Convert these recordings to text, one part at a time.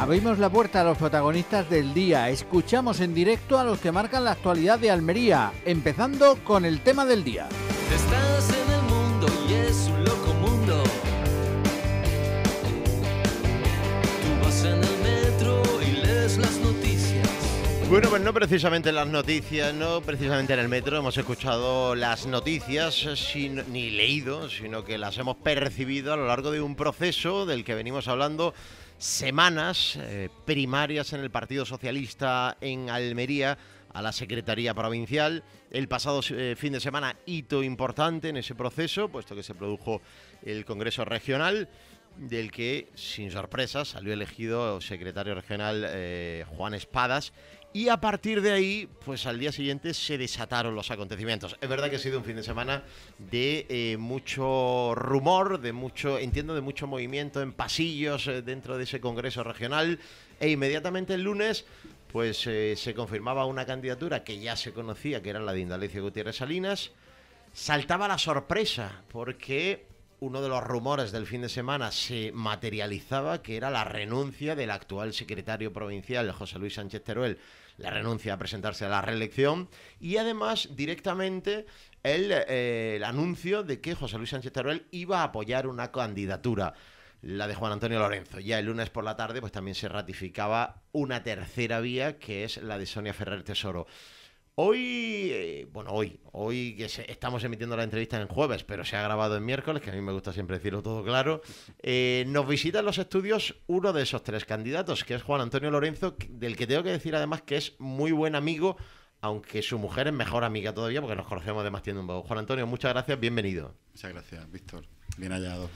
Abrimos la puerta a los protagonistas del día, escuchamos en directo a los que marcan la actualidad de Almería, empezando con el tema del día. Bueno, pues no precisamente en las noticias, no precisamente en el metro hemos escuchado las noticias ni leído, sino que las hemos percibido a lo largo de un proceso del que venimos hablando semanas eh, primarias en el Partido Socialista en Almería a la Secretaría Provincial. El pasado eh, fin de semana, hito importante en ese proceso, puesto que se produjo el Congreso Regional, del que, sin sorpresa, salió elegido secretario regional eh, Juan Espadas y a partir de ahí, pues al día siguiente se desataron los acontecimientos. Es verdad que ha sido un fin de semana de eh, mucho rumor, de mucho, entiendo, de mucho movimiento en pasillos eh, dentro de ese Congreso Regional. E inmediatamente el lunes, pues eh, se confirmaba una candidatura que ya se conocía, que era la de Indalecio Gutiérrez Salinas. Saltaba la sorpresa, porque uno de los rumores del fin de semana se materializaba, que era la renuncia del actual secretario provincial, José Luis Sánchez Teruel, la renuncia a presentarse a la reelección y además directamente eh, el, anuncio de que José Luis Sánchez Teruel iba a apoyar una candidatura la de Juan Antonio Lorenzo. Ya el lunes por la tarde, pues también se ratificaba una tercera vía, que es la de Sonia Ferrer Tesoro. Hoy, eh, bueno, hoy, hoy que estamos emitiendo la entrevista en jueves, pero se ha grabado en miércoles, que a mí me gusta siempre decirlo todo claro, eh, nos visita en los estudios uno de esos tres candidatos, que es Juan Antonio Lorenzo, del que tengo que decir además que es muy buen amigo, aunque su mujer es mejor amiga todavía, porque nos conocemos de más tiempo. Juan Antonio, muchas gracias, bienvenido. Muchas gracias, Víctor. Bien hallado.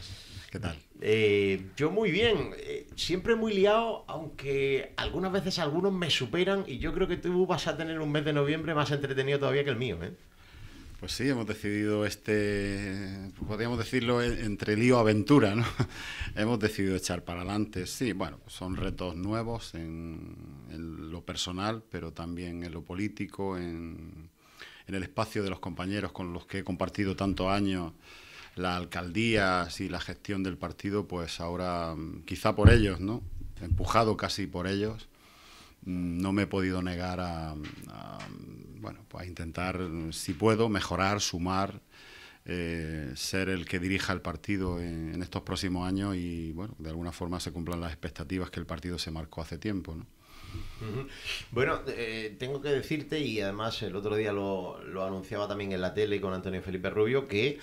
¿Qué tal? Eh, yo muy bien, eh, siempre muy liado, aunque algunas veces algunos me superan y yo creo que tú vas a tener un mes de noviembre más entretenido todavía que el mío. ¿eh? Pues sí, hemos decidido este, podríamos decirlo e, entre lío aventura, ¿no? hemos decidido echar para adelante. Sí, bueno, son retos nuevos en, lo personal, pero también en lo político, en, en el espacio de los compañeros con los que he compartido tantos años la alcaldía y la gestión del partido, pues ahora, mm, quizá por ellos, ¿no? Empujado casi por ellos, mm, no me he podido negar a, bueno, pues a intentar, si puedo, mejorar, sumar, eh, ser el que dirija el partido en, estos próximos años y, bueno, de alguna forma se cumplan las expectativas que el partido se marcó hace tiempo, ¿no? Bueno, eh, tengo que decirte, y además el otro día lo, lo, anunciaba también en la tele con Antonio Felipe Rubio, que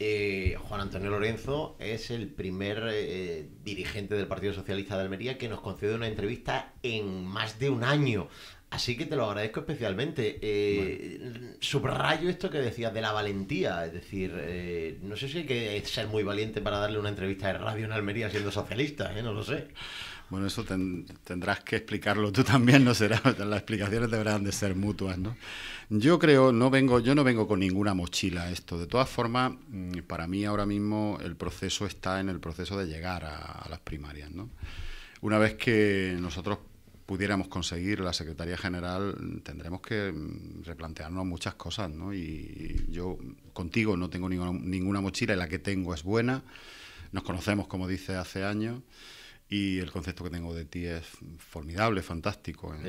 eh, Juan Antonio Lorenzo es el primer eh, dirigente del Partido Socialista de Almería que nos concede una entrevista en más de un año. Así que te lo agradezco especialmente. Eh, subrayo esto que decías de la valentía. Es decir, no sé si hay que ser muy valiente para darle una entrevista de radio en Almería siendo socialista, no lo sé. Bueno, eso tendrás que explicarlo tú también, no será. Las explicaciones deberán de ser mutuas, ¿no? Yo creo, no vengo, yo no vengo con ninguna mochila a esto. De todas formas, mm, para mí ahora mismo el proceso está en el proceso de llegar a, las primarias, ¿no? Una vez que nosotros pudiéramos conseguir la Secretaría General, tendremos que mm, replantearnos muchas cosas, ¿no? Y yo contigo no tengo ninguna, ninguna mochila y la que tengo es buena. Nos conocemos, como dice, hace años y el concepto que tengo de ti es formidable, fantástico en,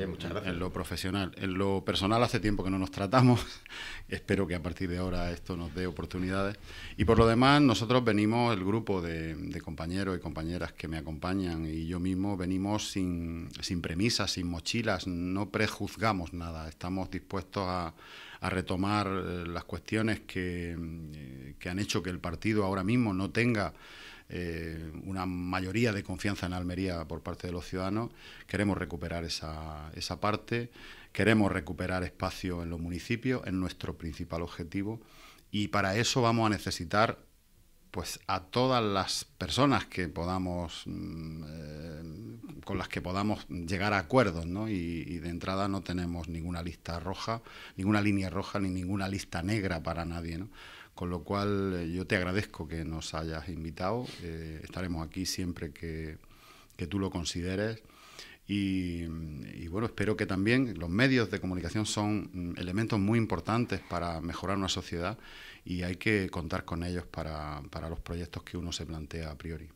lo profesional. En lo personal hace tiempo que no nos tratamos, espero que a partir de ahora esto nos dé oportunidades. Y por lo demás, nosotros venimos, el grupo de, de compañeros y compañeras que me acompañan y yo mismo, venimos sin, sin premisas, sin mochilas, no prejuzgamos nada, estamos dispuestos a, a retomar eh, las cuestiones que, eh, que han hecho que el partido ahora mismo no tenga eh, una mayoría de confianza en Almería por parte de los ciudadanos. Queremos recuperar esa, parte, queremos recuperar espacio en los municipios, es nuestro principal objetivo y para eso vamos a necesitar pues a todas las personas que podamos mm, eh, con las que podamos llegar a acuerdos ¿no? y, y, de entrada no tenemos ninguna lista roja ninguna línea roja ni ninguna lista negra para nadie ¿no? Con lo cual eh, yo te agradezco que nos hayas invitado. Eh, estaremos aquí siempre que, tú lo consideres. Y, bueno, espero que también los medios de comunicación son mm, elementos muy importantes para mejorar una sociedad y hay que contar con ellos para los proyectos que uno se plantea a priori.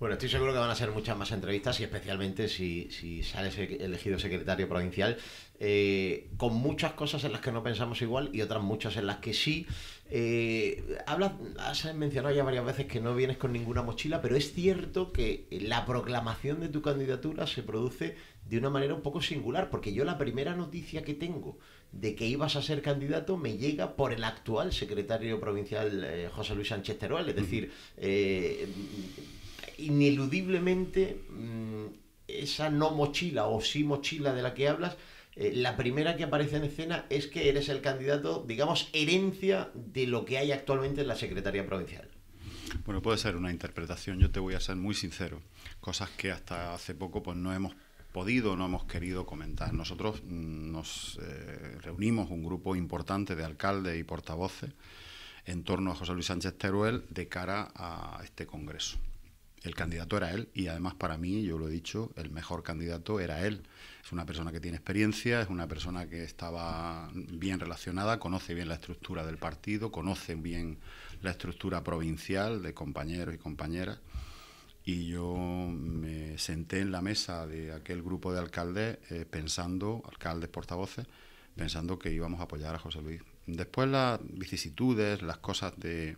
Bueno, estoy seguro que van a ser muchas más entrevistas y especialmente si, sales elegido secretario provincial, eh, con muchas cosas en las que no pensamos igual y otras muchas en las que sí. Eh, hablas, has mencionado ya varias veces que no vienes con ninguna mochila, pero es cierto que la proclamación de tu candidatura se produce de una manera un poco singular, porque yo la primera noticia que tengo de que ibas a ser candidato me llega por el actual secretario provincial eh, José Luis Sánchez Teruel, es decir, ineludiblemente mm, esa no mochila o sí mochila de la que hablas, eh, la primera que aparece en escena es que eres el candidato, digamos, herencia de lo que hay actualmente en la Secretaría Provincial. Bueno, puede ser una interpretación, yo te voy a ser muy sincero, cosas que hasta hace poco pues no hemos podido, no hemos querido comentar. Nosotros mm, nos eh, reunimos un grupo importante de alcaldes y portavoces en torno a José Luis Sánchez Teruel de cara a este Congreso el candidato era él y además para mí, yo lo he dicho, el mejor candidato era él. Es una persona que tiene experiencia, es una persona que estaba bien relacionada, conoce bien la estructura del partido, conoce bien la estructura provincial de compañeros y compañeras. Y yo me senté en la mesa de aquel grupo de alcaldes eh, pensando, alcaldes portavoces, pensando que íbamos a apoyar a José Luis. Después las vicisitudes, las cosas de,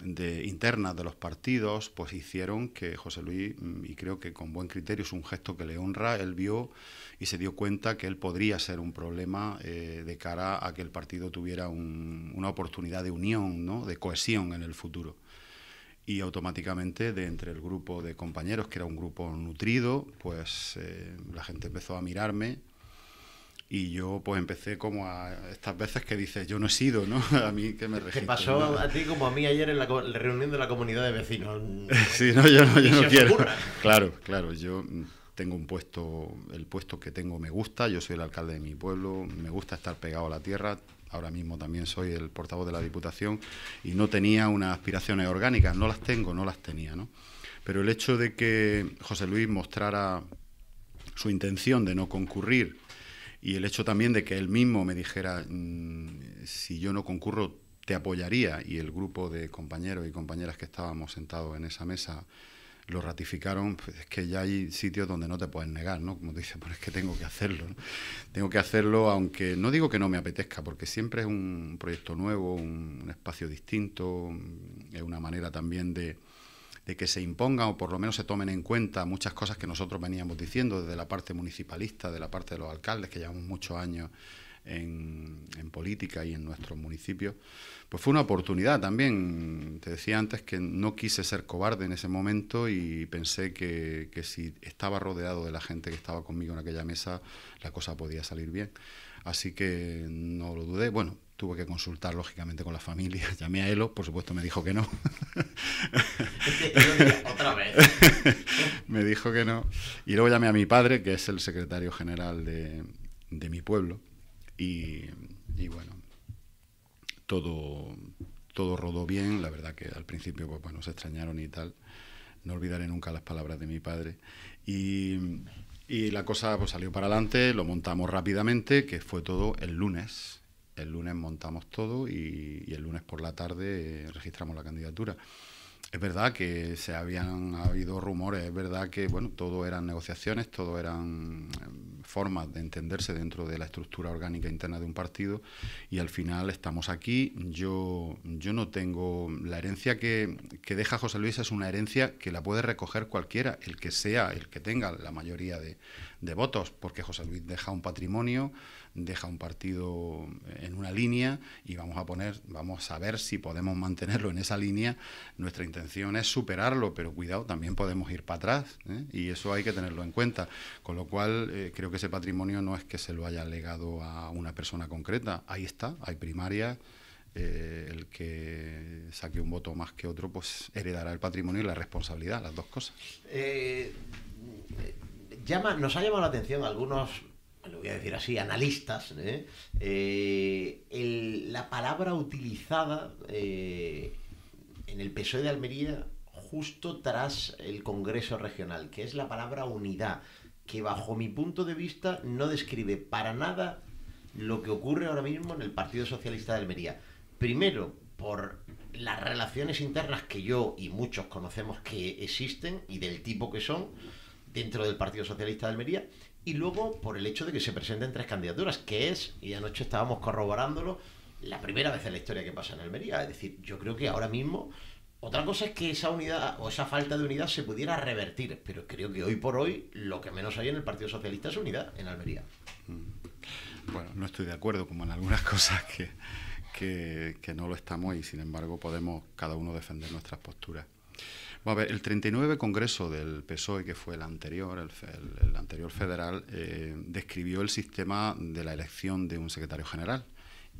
de, internas de los partidos, pues hicieron que José Luis, mm, y creo que con buen criterio es un gesto que le honra, él vio y se dio cuenta que él podría ser un problema eh, de cara a que el partido tuviera una oportunidad de unión, ¿no? de cohesión en el futuro. Y automáticamente, de entre el grupo de compañeros, que era un grupo nutrido, pues eh, la gente empezó a mirarme y yo pues empecé como a estas veces que dices, yo no he sido, ¿no? A mí que me Te pasó a ti como a mí ayer en la, reunión de la comunidad de vecinos. sí, no, yo no, quiero. Claro, claro, yo mm, tengo un puesto, el puesto que tengo me gusta, yo soy el alcalde de mi pueblo, me gusta estar pegado a la tierra, ahora mismo también soy el portavoz de la Diputación y no tenía unas aspiraciones orgánicas, no las tengo, no las tenía, ¿no? Pero el hecho de que José Luis mostrara su intención de no concurrir y el hecho también de que él mismo me dijera, mm, si yo no concurro, te apoyaría. Y el grupo de compañeros y compañeras que estábamos sentados en esa mesa lo ratificaron, pues, es que ya hay sitios donde no te puedes negar, ¿no? Como te dice, pues es que tengo que hacerlo, Tengo que hacerlo, aunque no digo que no me apetezca, porque siempre es un proyecto nuevo, un espacio distinto, es una manera también de, de que se impongan o por lo menos se tomen en cuenta muchas cosas que nosotros veníamos diciendo desde la parte municipalista, de la parte de los alcaldes, que llevamos muchos años en, política y en nuestros municipios, pues fue una oportunidad también. Te decía antes que no quise ser cobarde en ese momento y pensé que, que si estaba rodeado de la gente que estaba conmigo en aquella mesa, la cosa podía salir bien. Así que no lo dudé. Bueno, Tuve que consultar, lógicamente, con la familia. Llamé a Elo, por supuesto, me dijo que no. Otra vez. me dijo que no. Y luego llamé a mi padre, que es el secretario general de, mi pueblo. Y, bueno, todo, rodó bien. La verdad que al principio, pues bueno, se extrañaron y tal. No olvidaré nunca las palabras de mi padre. Y, y la cosa pues, salió para adelante, lo montamos rápidamente, que fue todo el lunes el lunes montamos todo y, el lunes por la tarde eh, registramos la candidatura. Es verdad que se habían habido rumores, es verdad que bueno, todo eran negociaciones, todo eran eh, formas de entenderse dentro de la estructura orgánica interna de un partido y al final estamos aquí. Yo, yo no tengo la herencia que, deja José Luis es una herencia que la puede recoger cualquiera, el que sea, el que tenga la mayoría de, de votos, porque José Luis deja un patrimonio, deja un partido en una línea y vamos a poner, vamos a ver si podemos mantenerlo en esa línea. Nuestra intención es superarlo, pero cuidado, también podemos ir para atrás ¿eh? y eso hay que tenerlo en cuenta. Con lo cual, eh, creo que ese patrimonio no es que se lo haya legado a una persona concreta. Ahí está, hay primaria. Eh, el que saque un voto más que otro, pues heredará el patrimonio y la responsabilidad, las dos cosas. Llama, nos ha llamado la atención algunos lo voy a decir así, analistas, ¿eh? eh la palabra utilizada eh, en el PSOE de Almería justo tras el Congreso Regional, que es la palabra unidad, que bajo mi punto de vista no describe para nada lo que ocurre ahora mismo en el Partido Socialista de Almería. Primero, por las relaciones internas que yo y muchos conocemos que existen y del tipo que son dentro del Partido Socialista de Almería y luego por el hecho de que se presenten tres candidaturas, que es, y anoche estábamos corroborándolo, la primera vez en la historia que pasa en Almería. Es decir, yo creo que ahora mismo otra cosa es que esa unidad o esa falta de unidad se pudiera revertir, pero creo que hoy por hoy lo que menos hay en el Partido Socialista es unidad en Almería. Mm. Bueno, no estoy de acuerdo, como en algunas cosas que, que, que no lo estamos y sin embargo podemos cada uno defender nuestras posturas el 39 Congreso del PSOE, que fue el anterior, el, anterior federal, eh, describió el sistema de la elección de un secretario general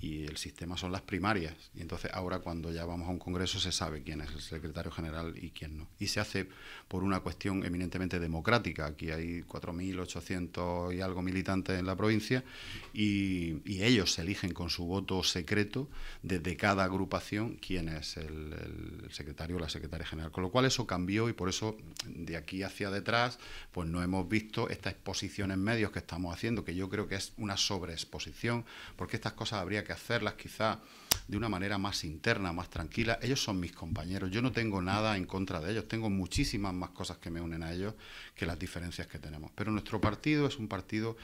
y el sistema son las primarias. Y entonces ahora cuando ya vamos a un congreso se sabe quién es el secretario general y quién no. Y se hace por una cuestión eminentemente democrática. Aquí hay 4.800 y algo militantes en la provincia y, ellos eligen con su voto secreto desde cada agrupación quién es el, secretario o la secretaria general. Con lo cual eso cambió y por eso de aquí hacia detrás pues no hemos visto esta exposición en medios que estamos haciendo, que yo creo que es una sobreexposición, porque estas cosas habría que hacerlas quizá de una manera más interna, más tranquila. Ellos son mis compañeros, yo no tengo nada en contra de ellos, tengo muchísimas más cosas que me unen a ellos que las diferencias que tenemos. Pero nuestro partido es un partido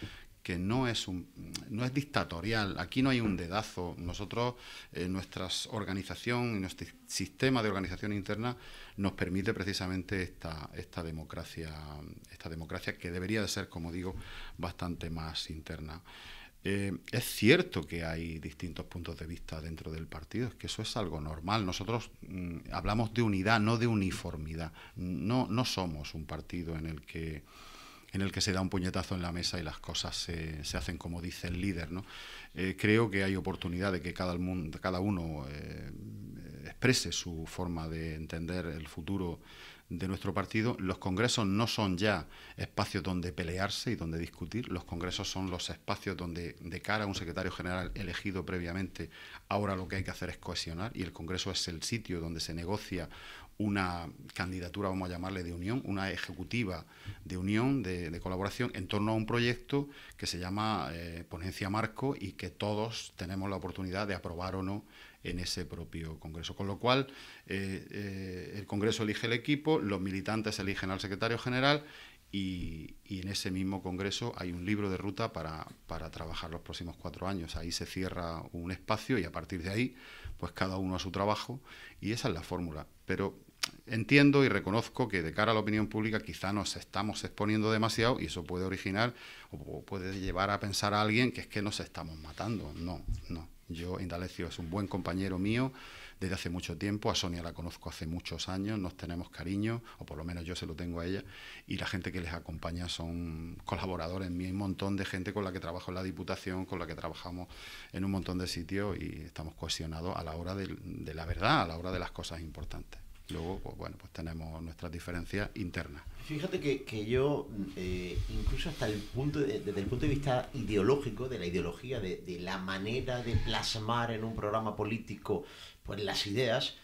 que no es un no es dictatorial. Aquí no hay un dedazo. Nosotros, eh, nuestra organización y nuestro sistema de organización interna nos permite precisamente esta, esta democracia, esta democracia que debería de ser, como digo, bastante más interna. Eh, es cierto que hay distintos puntos de vista dentro del partido, es que eso es algo normal. Nosotros mm, hablamos de unidad, no de uniformidad. No, no somos un partido en el que en el que se da un puñetazo en la mesa y las cosas se, se hacen como dice el líder. ¿no? Eh, creo que hay oportunidad de que cada, mundo, cada uno eh, exprese su forma de entender el futuro de nuestro partido, los congresos no son ya espacios donde pelearse y donde discutir, los congresos son los espacios donde de cara a un secretario general elegido previamente, ahora lo que hay que hacer es cohesionar y el congreso es el sitio donde se negocia, una candidatura, vamos a llamarle, de unión, una ejecutiva de unión, de, colaboración, en torno a un proyecto que se llama eh, Ponencia Marco y que todos tenemos la oportunidad de aprobar o no en ese propio Congreso. Con lo cual, eh, eh, el Congreso elige el equipo, los militantes eligen al secretario general y, en ese mismo congreso hay un libro de ruta para, para, trabajar los próximos cuatro años. Ahí se cierra un espacio y a partir de ahí, pues cada uno a su trabajo y esa es la fórmula. Pero entiendo y reconozco que de cara a la opinión pública quizá nos estamos exponiendo demasiado y eso puede originar o puede llevar a pensar a alguien que es que nos estamos matando. No, no. Yo, Indalecio es un buen compañero mío, desde hace mucho tiempo, a Sonia la conozco hace muchos años, nos tenemos cariño, o por lo menos yo se lo tengo a ella, y la gente que les acompaña son colaboradores míos, un montón de gente con la que trabajo en la Diputación, con la que trabajamos en un montón de sitios y estamos cohesionados a la hora de, de la verdad, a la hora de las cosas importantes. Luego, pues, bueno, pues tenemos nuestras diferencias internas. Fíjate que, yo, mm, eh, incluso hasta el punto, desde el punto de vista ideológico, de la ideología, de, la manera de plasmar en un programa político pues las ideas,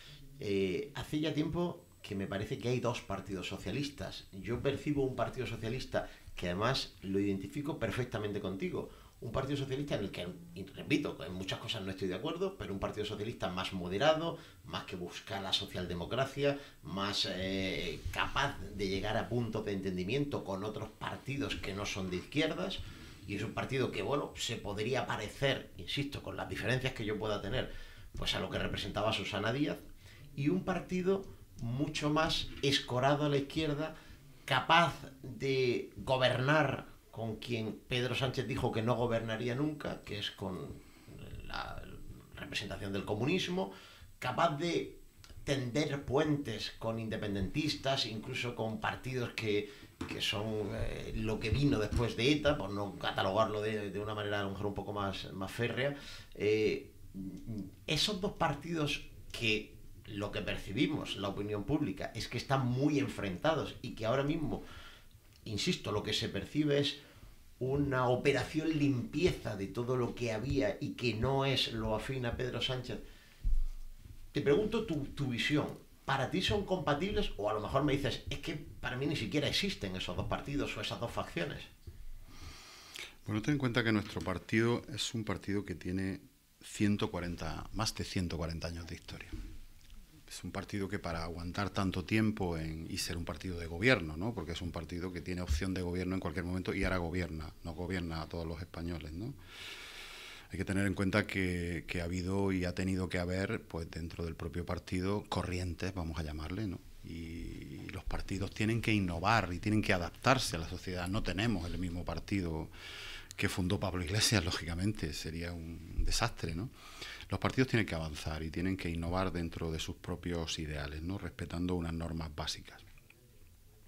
eh, hace ya tiempo que me parece que hay dos partidos socialistas. Yo percibo un partido socialista que además lo identifico perfectamente contigo, un Partido Socialista en el que, repito, en muchas cosas no estoy de acuerdo, pero un Partido Socialista más moderado, más que busca la socialdemocracia, más eh, capaz de llegar a puntos de entendimiento con otros partidos que no son de izquierdas. Y es un partido que, bueno, se podría parecer, insisto, con las diferencias que yo pueda tener, pues a lo que representaba Susana Díaz. Y un partido mucho más escorado a la izquierda, capaz de gobernar con quien Pedro Sánchez dijo que no gobernaría nunca, que es con la representación del comunismo, capaz de tender puentes con independentistas, incluso con partidos que, son eh, lo que vino después de ETA, por no catalogarlo de, una manera a lo mejor un poco más, más férrea. Eh, esos dos partidos que lo que percibimos, la opinión pública, es que están muy enfrentados y que ahora mismo, insisto, lo que se percibe es una operación limpieza de todo lo que había y que no es lo afina a Pedro Sánchez. Te pregunto tu, tu visión. ¿Para ti son compatibles? O a lo mejor me dices, es que para mí ni siquiera existen esos dos partidos o esas dos facciones. Bueno, ten en cuenta que nuestro partido es un partido que tiene 140, más de 140 años de historia es un partido que para aguantar tanto tiempo y ser un partido de gobierno, ¿no? porque es un partido que tiene opción de gobierno en cualquier momento y ahora gobierna, no gobierna a todos los españoles. ¿no? Hay que tener en cuenta que, ha habido y ha tenido que haber, pues dentro del propio partido, corrientes, vamos a llamarle, ¿no? y, y los partidos tienen que innovar y tienen que adaptarse a la sociedad. No tenemos el mismo partido que fundó Pablo Iglesias, lógicamente, sería un desastre, ¿no? Los partidos tienen que avanzar y tienen que innovar dentro de sus propios ideales, ¿no? Respetando unas normas básicas.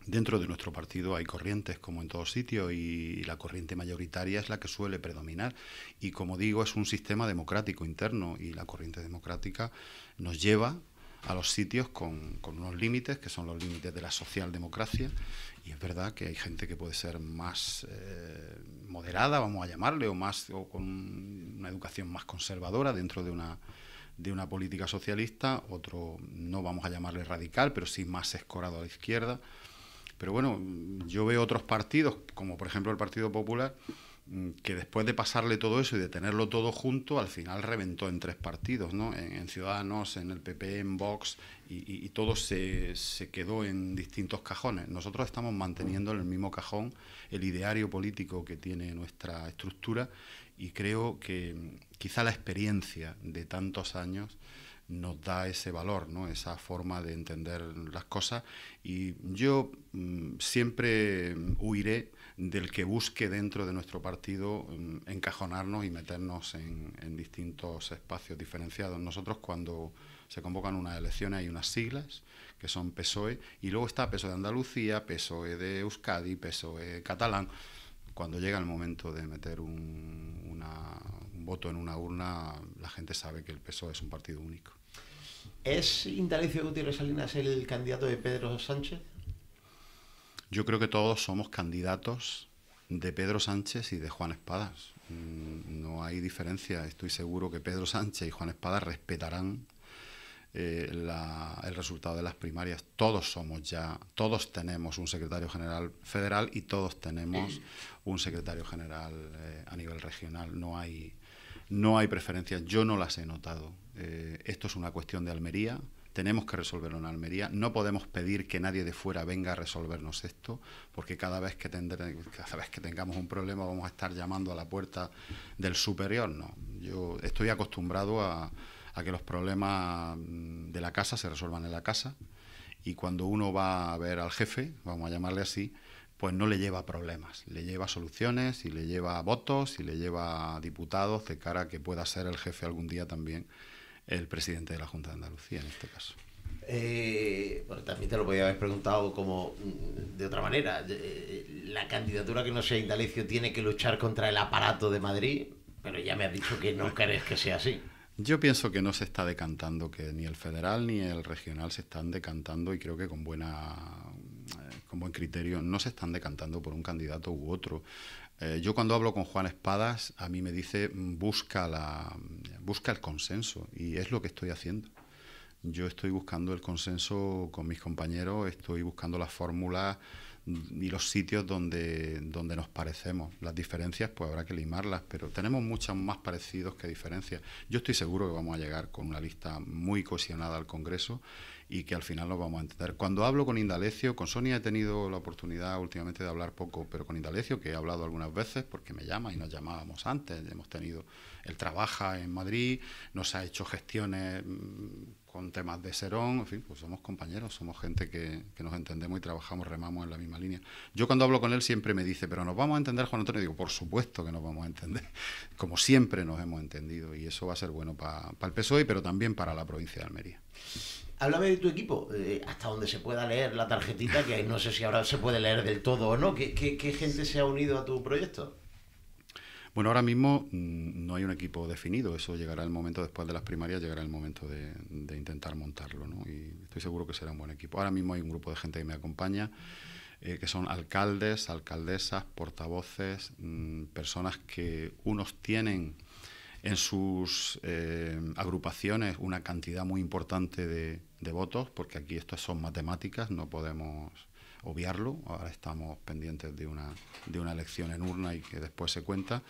Dentro de nuestro partido hay corrientes, como en todos sitios, y la corriente mayoritaria es la que suele predominar. Y como digo, es un sistema democrático interno y la corriente democrática nos lleva a los sitios con, unos límites, que son los límites de la socialdemocracia, y es verdad que hay gente que puede ser más eh, moderada, vamos a llamarle, o, más, con una educación más conservadora dentro de una, de una política socialista, otro no vamos a llamarle radical, pero sí más escorado a la izquierda. Pero bueno, yo veo otros partidos, como por ejemplo el Partido Popular, Mm, que después de pasarle todo eso y de tenerlo todo junto, al final reventó en tres partidos, ¿no? en, Ciudadanos, en el PP, en Vox, y, todo se, quedó en distintos cajones. Nosotros estamos manteniendo en el mismo cajón el ideario político que tiene nuestra estructura y creo que mm, quizá la experiencia de tantos años nos da ese valor, ¿no? esa forma de entender las cosas y yo mm, siempre huiré del que busque dentro de nuestro partido mm, encajonarnos y meternos en, distintos espacios diferenciados. Nosotros cuando se convocan unas elecciones hay unas siglas que son PSOE y luego está PSOE de Andalucía, PSOE de Euskadi, PSOE catalán. Cuando llega el momento de meter un, voto en una urna, la gente sabe que el PSOE es un partido único. ¿Es Indalecio Gutiérrez Salinas el candidato de Pedro Sánchez? Yo creo que todos somos candidatos de Pedro Sánchez y de Juan Espadas. Mm, no hay diferencia. Estoy seguro que Pedro Sánchez y Juan Espadas respetarán eh, el resultado de las primarias. Todos somos ya, todos tenemos un secretario general federal y todos tenemos un secretario general eh, a nivel regional. No hay, no hay preferencias. Yo no las he notado. Eh, esto es una cuestión de Almería tenemos que resolverlo en Almería. No podemos pedir que nadie de fuera venga a resolvernos esto, porque cada vez que, cada vez que tengamos un problema vamos a estar llamando a la puerta del superior. No, yo estoy acostumbrado a, a que los problemas de la casa se resuelvan en la casa y cuando uno va a ver al jefe, vamos a llamarle así, pues no le lleva problemas, le lleva soluciones y le lleva votos y le lleva diputados de cara a que pueda ser el jefe algún día también el presidente de la Junta de Andalucía en este caso. Eh, también te lo podía haber preguntado como mm, de otra manera. Eh, eh, la candidatura que no sea Indalecio tiene que luchar contra el aparato de Madrid, pero ya me has dicho que no crees que sea así. Yo pienso que no se está decantando, que ni el federal ni el regional se están decantando y creo que con buena con buen criterio, no se están decantando por un candidato u otro. Eh, yo cuando hablo con Juan Espadas, a mí me dice, mm, busca, la, busca el consenso, y es lo que estoy haciendo. Yo estoy buscando el consenso con mis compañeros, estoy buscando las fórmulas y los sitios donde, donde nos parecemos. Las diferencias, pues habrá que limarlas, pero tenemos muchos más parecidos que diferencias. Yo estoy seguro que vamos a llegar con una lista muy cohesionada al Congreso y que al final nos vamos a entender. Cuando hablo con Indalecio, con Sonia he tenido la oportunidad últimamente de hablar poco, pero con Indalecio, que he hablado algunas veces porque me llama y nos llamábamos antes, hemos tenido, él trabaja en Madrid, nos ha hecho gestiones mm, con temas de serón, en fin, pues somos compañeros, somos gente que, nos entendemos y trabajamos, remamos en la misma línea. Yo cuando hablo con él siempre me dice, pero nos vamos a entender, Juan Antonio, digo, por supuesto que nos vamos a entender, como siempre nos hemos entendido, y eso va a ser bueno para el PSOE, pero también para la provincia de Almería. Háblame de tu equipo, eh, hasta donde se pueda leer la tarjetita, que no sé si ahora se puede leer del todo o no. qué gente se ha unido a tu proyecto? Bueno, ahora mismo mm, no hay un equipo definido, eso llegará el momento después de las primarias, llegará el momento de, intentar montarlo, Y estoy seguro que será un buen equipo. Ahora mismo hay un grupo de gente que me acompaña, eh, que son alcaldes, alcaldesas, portavoces, mm, personas que unos tienen en sus eh, agrupaciones una cantidad muy importante de, de votos, porque aquí esto son matemáticas, no podemos obviarlo. Ahora estamos pendientes de una, de una elección en urna y que después se cuenta.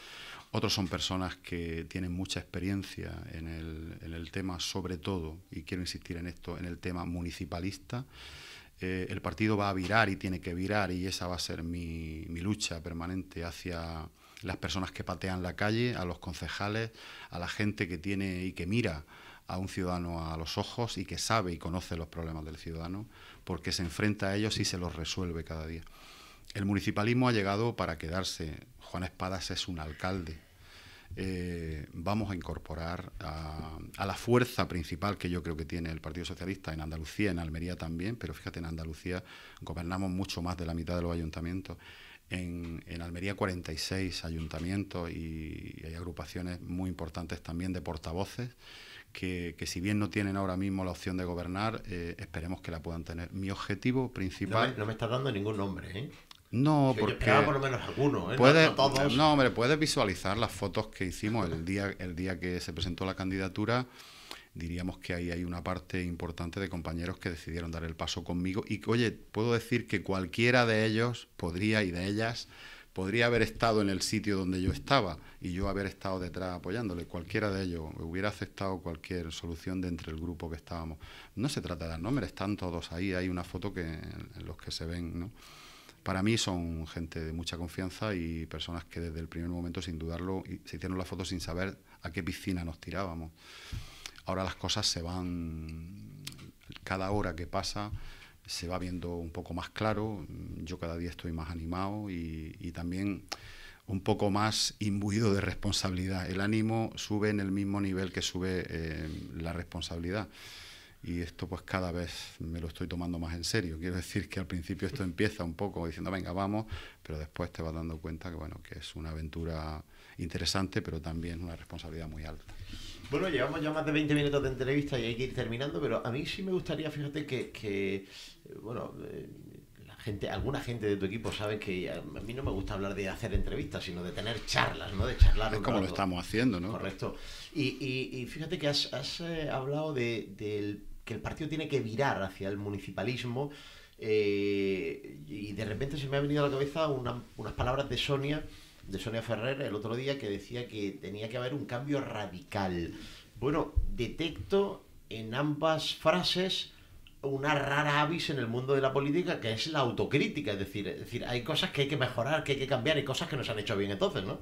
Otros son personas que tienen mucha experiencia en el, tema, sobre todo, y quiero insistir en esto, en el tema municipalista. Eh, el partido va a virar y tiene que virar y esa va a ser mi, mi lucha permanente hacia las personas que patean la calle, a los concejales, a la gente que tiene y que mira a un ciudadano a los ojos y que sabe y conoce los problemas del ciudadano, porque se enfrenta a ellos y se los resuelve cada día. El municipalismo ha llegado para quedarse. Juan Espadas es un alcalde. Eh, vamos a incorporar a, la fuerza principal que yo creo que tiene el Partido Socialista en Andalucía, en Almería también, pero fíjate, en Andalucía gobernamos mucho más de la mitad de los ayuntamientos. En, Almería 46 ayuntamientos y, y hay agrupaciones muy importantes también de portavoces que, si bien no tienen ahora mismo la opción de gobernar, eh, esperemos que la puedan tener. Mi objetivo principal... No me, estás dando ningún nombre, ¿eh? No, porque. Yo por lo menos alguno, ¿eh? no, hombre, puedes visualizar las fotos que hicimos el día, el día que se presentó la candidatura. Diríamos que ahí hay una parte importante de compañeros que decidieron dar el paso conmigo. Y oye, puedo decir que cualquiera de ellos podría y de ellas podría haber estado en el sitio donde yo estaba y yo haber estado detrás apoyándole. Cualquiera de ellos hubiera aceptado cualquier solución de entre el grupo que estábamos. No se trata de dar nombres, están todos ahí, hay una foto que, en los que se ven. ¿no? Para mí son gente de mucha confianza y personas que desde el primer momento, sin dudarlo, se hicieron la foto sin saber a qué piscina nos tirábamos. Ahora las cosas se van, cada hora que pasa se va viendo un poco más claro, mm, yo cada día estoy más animado y, también un poco más imbuido de responsabilidad. El ánimo sube en el mismo nivel que sube eh, la responsabilidad. Y esto pues cada vez me lo estoy tomando más en serio. Quiero decir que al principio esto empieza un poco diciendo, venga, vamos, pero después te vas dando cuenta que, bueno, que es una aventura interesante, pero también una responsabilidad muy alta. Bueno, llevamos ya más de 20 minutos de entrevista y hay que ir terminando, pero a mí sí me gustaría, fíjate, que, bueno, eh, la gente, alguna gente de tu equipo sabe que a mí no me gusta hablar de hacer entrevistas, sino de tener charlas, ¿no? De charlar. Es como lo estamos haciendo, ¿no? Correcto. Y, fíjate que has, eh, hablado de, del, que el partido tiene que virar hacia el municipalismo eh, y de repente se me ha venido a la cabeza unas palabras de Sonia de Sonia Ferrer el otro día que decía que tenía que haber un cambio radical. Bueno, detecto en ambas frases una rara avis en el mundo de la política que es la autocrítica, es decir, decir, hay cosas que hay que mejorar, que hay que cambiar y cosas que no se han hecho bien entonces, ¿no?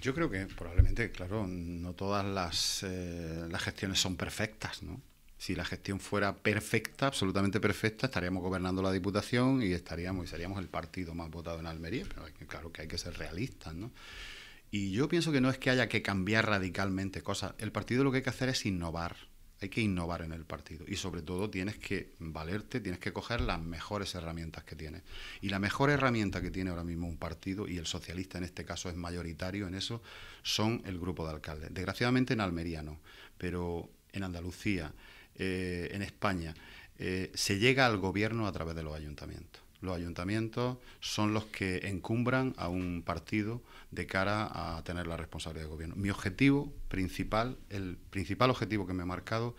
Yo creo que probablemente, claro, no todas las, eh, las gestiones son perfectas, ¿no? si la gestión fuera perfecta, absolutamente perfecta, estaríamos gobernando la Diputación y estaríamos y seríamos el partido más votado en Almería. Pero claro que hay que ser realistas, ¿no? Y yo pienso que no es que haya que cambiar radicalmente cosas. El partido lo que hay que hacer es innovar. Hay que innovar en el partido. Y sobre todo tienes que valerte, tienes que coger las mejores herramientas que tienes. Y la mejor herramienta que tiene ahora mismo un partido, y el socialista en este caso es mayoritario en eso, son el grupo de alcaldes. Desgraciadamente en Almería no, pero en Andalucía, eh, en España eh, se llega al gobierno a través de los ayuntamientos. Los ayuntamientos son los que encumbran a un partido de cara a tener la responsabilidad de gobierno. Mi objetivo principal, el principal objetivo que me he marcado,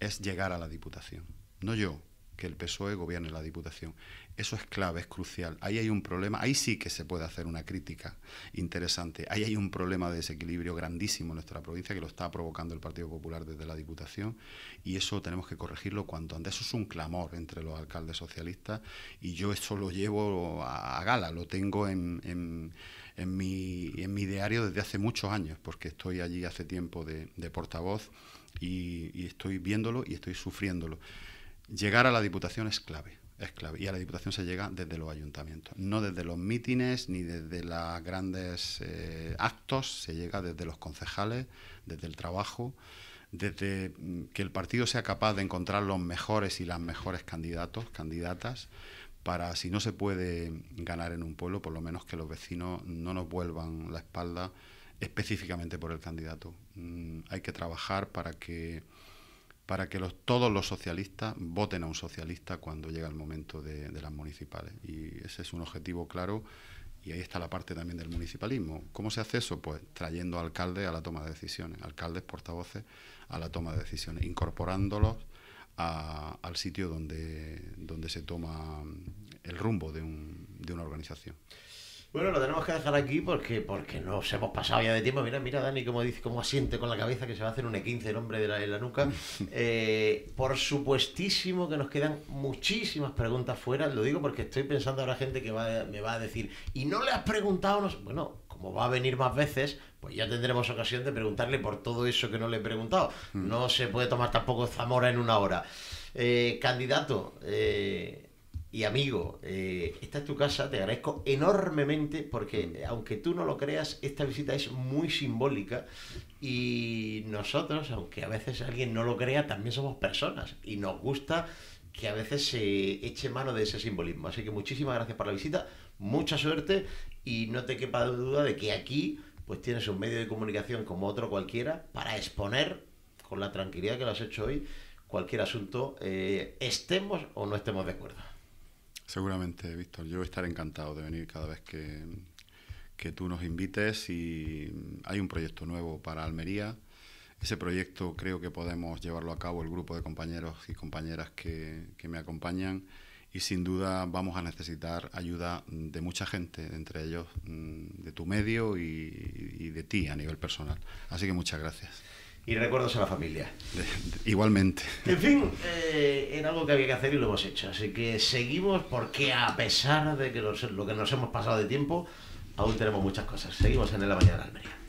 es llegar a la Diputación. No yo, que el PSOE gobierne la Diputación. Eso es clave, es crucial. Ahí hay un problema, ahí sí que se puede hacer una crítica interesante. Ahí hay un problema de desequilibrio grandísimo en nuestra provincia que lo está provocando el Partido Popular desde la Diputación y eso tenemos que corregirlo cuanto antes. Eso es un clamor entre los alcaldes socialistas y yo eso lo llevo a, gala, lo tengo en, mi, diario desde hace muchos años porque estoy allí hace tiempo de, portavoz y, y estoy viéndolo y estoy sufriéndolo. Llegar a la Diputación es clave, es clave. Y a la Diputación se llega desde los ayuntamientos, no desde los mítines ni desde los grandes eh, actos, se llega desde los concejales, desde el trabajo, desde mm, que el partido sea capaz de encontrar los mejores y las mejores candidatos, candidatas, para si no se puede ganar en un pueblo, por lo menos que los vecinos no nos vuelvan la espalda específicamente por el candidato. Mm, hay que trabajar para que para que los, todos los socialistas voten a un socialista cuando llega el momento de, las municipales. Y ese es un objetivo claro y ahí está la parte también del municipalismo. ¿Cómo se hace eso? Pues trayendo alcaldes a la toma de decisiones, alcaldes, portavoces a la toma de decisiones, incorporándolos al sitio donde, se toma el rumbo de una organización. Bueno, lo tenemos que dejar aquí porque, porque nos hemos pasado ya de tiempo. Mira, mira, Dani, cómo dice, cómo asiente con la cabeza que se va a hacer un E15 el hombre de la, nuca. Eh, por supuestísimo que nos quedan muchísimas preguntas fuera. Lo digo porque estoy pensando ahora gente que va, me va a decir, ¿y no le has preguntado? No? Bueno, como va a venir más veces, pues ya tendremos ocasión de preguntarle por todo eso que no le he preguntado. Mm. No se puede tomar tampoco Zamora en una hora. Eh, candidato, eh, y amigo, eh, esta es tu casa, te agradezco enormemente porque aunque tú no lo creas, esta visita es muy simbólica y nosotros, aunque a veces alguien no lo crea, también somos personas y nos gusta que a veces se eche mano de ese simbolismo. Así que muchísimas gracias por la visita, mucha suerte y no te quepa duda de que aquí pues tienes un medio de comunicación como otro cualquiera para exponer con la tranquilidad que lo has hecho hoy cualquier asunto, eh, estemos o no estemos de acuerdo. Seguramente, Víctor. Yo estaré encantado de venir cada vez que, tú nos invites y mm, hay un proyecto nuevo para Almería. Ese proyecto creo que podemos llevarlo a cabo el grupo de compañeros y compañeras que, me acompañan y sin duda vamos a necesitar ayuda de mucha gente, entre ellos mm, de tu medio y de ti a nivel personal. Así que muchas gracias y recuerdos a la familia. Igualmente. En fin, eh, era algo que había que hacer y lo hemos hecho. Así que seguimos porque a pesar de que lo que nos hemos pasado de tiempo, aún tenemos muchas cosas. Seguimos en la mañana, Almería.